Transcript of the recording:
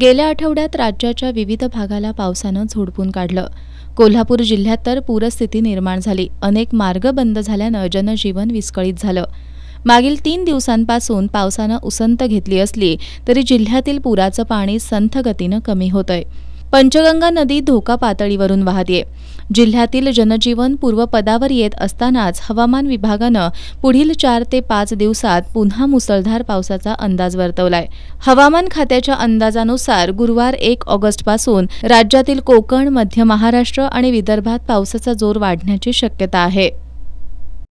गेल्या आठवड्यात राज्याच्या विविध भागाला पावसानं झोडपून काढलं कोल्हापूर जिल्ह्यात तर पूरस्थिती निर्माण झाली अनेक मार्ग बंद झाल्यानं जनजीवन विस्कळीत झालं मागील तीन दिवसांपासून पावसानं उसंत घेतली असली तरी जिल्ह्यातील पुराचं पाणी संथ गतीनं कमी होतंय पंचगंगा नदी धोका पातळीवरून वाहते जिल्ह्यातील जनजीवन पूर्वपदावर येत असतानाच हवामान विभागानं पुढील चार ते पाच दिवसात पुन्हा मुसळधार पावसाचा अंदाज वर्तवलाय हवामान खात्याच्या अंदाजानुसार गुरुवार एक ऑगस्टपासून राज्यातील कोकण मध्य महाराष्ट्र आणि विदर्भात पावसाचा जोर वाढण्याची शक्यता आहे